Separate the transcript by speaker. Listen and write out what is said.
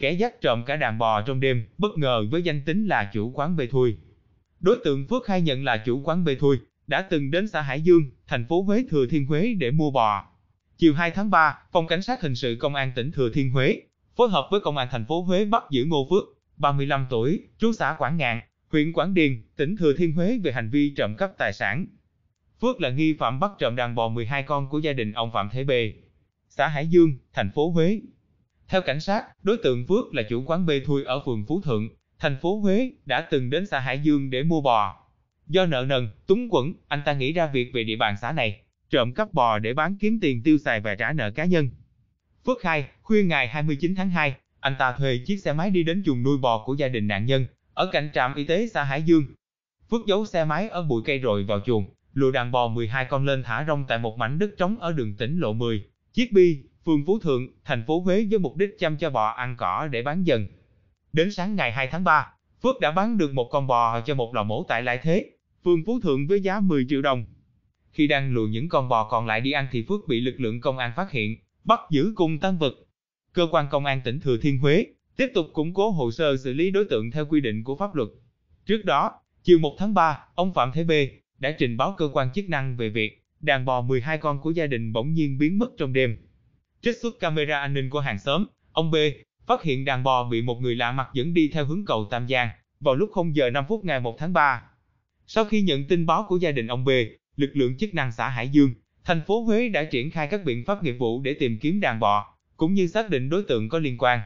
Speaker 1: kẻ dắt trộm cả đàn bò trong đêm, bất ngờ với danh tính là chủ quán bê thui. Đối tượng Phước khai nhận là chủ quán bê thui, đã từng đến xã Hải Dương, thành phố Huế Thừa Thiên Huế để mua bò. Chiều 2 tháng 3, Phòng Cảnh sát Hình sự Công an tỉnh Thừa Thiên Huế phối hợp với Công an thành phố Huế bắt giữ Ngô Phước, 35 tuổi, trú xã Quảng Ngạn, huyện Quảng Điền, tỉnh Thừa Thiên Huế về hành vi trộm cắp tài sản. Phước là nghi phạm bắt trộm đàn bò 12 con của gia đình ông Phạm Thế Bề, xã Hải Dương, thành phố Huế. Theo cảnh sát, đối tượng Phước là chủ quán bê thui ở phường Phú Thượng, thành phố Huế, đã từng đến xã Hải Dương để mua bò. Do nợ nần, túng quẫn, anh ta nghĩ ra việc về địa bàn xã này, trộm cắp bò để bán kiếm tiền tiêu xài và trả nợ cá nhân. Phước khai, khuya ngày 29 tháng 2, anh ta thuê chiếc xe máy đi đến chuồng nuôi bò của gia đình nạn nhân, ở cạnh trạm y tế xã Hải Dương. Phước giấu xe máy ở bụi cây rồi vào chuồng, lùa đàn bò 12 con lên thả rong tại một mảnh đất trống ở đường tỉnh lộ 10. Chiếc bi, phường Phú Thượng, thành phố Huế với mục đích chăm cho bò ăn cỏ để bán dần. Đến sáng ngày 2 tháng 3, Phước đã bán được một con bò cho một lò mổ tại Lại Thế, phường Phú Thượng với giá 10 triệu đồng. Khi đang lùa những con bò còn lại đi ăn thì Phước bị lực lượng công an phát hiện, bắt giữ cùng tăng vật. Cơ quan công an tỉnh Thừa Thiên Huế tiếp tục củng cố hồ sơ xử lý đối tượng theo quy định của pháp luật. Trước đó, chiều 1 tháng 3, ông Phạm Thế B đã trình báo cơ quan chức năng về việc đàn bò 12 con của gia đình bỗng nhiên biến mất trong đêm trích xuất camera an ninh của hàng xóm, ông B phát hiện đàn bò bị một người lạ mặt dẫn đi theo hướng cầu Tam Giang vào lúc 0 giờ 5 phút ngày 1 tháng 3. Sau khi nhận tin báo của gia đình ông B, lực lượng chức năng xã Hải Dương, thành phố Huế đã triển khai các biện pháp nghiệp vụ để tìm kiếm đàn bò, cũng như xác định đối tượng có liên quan.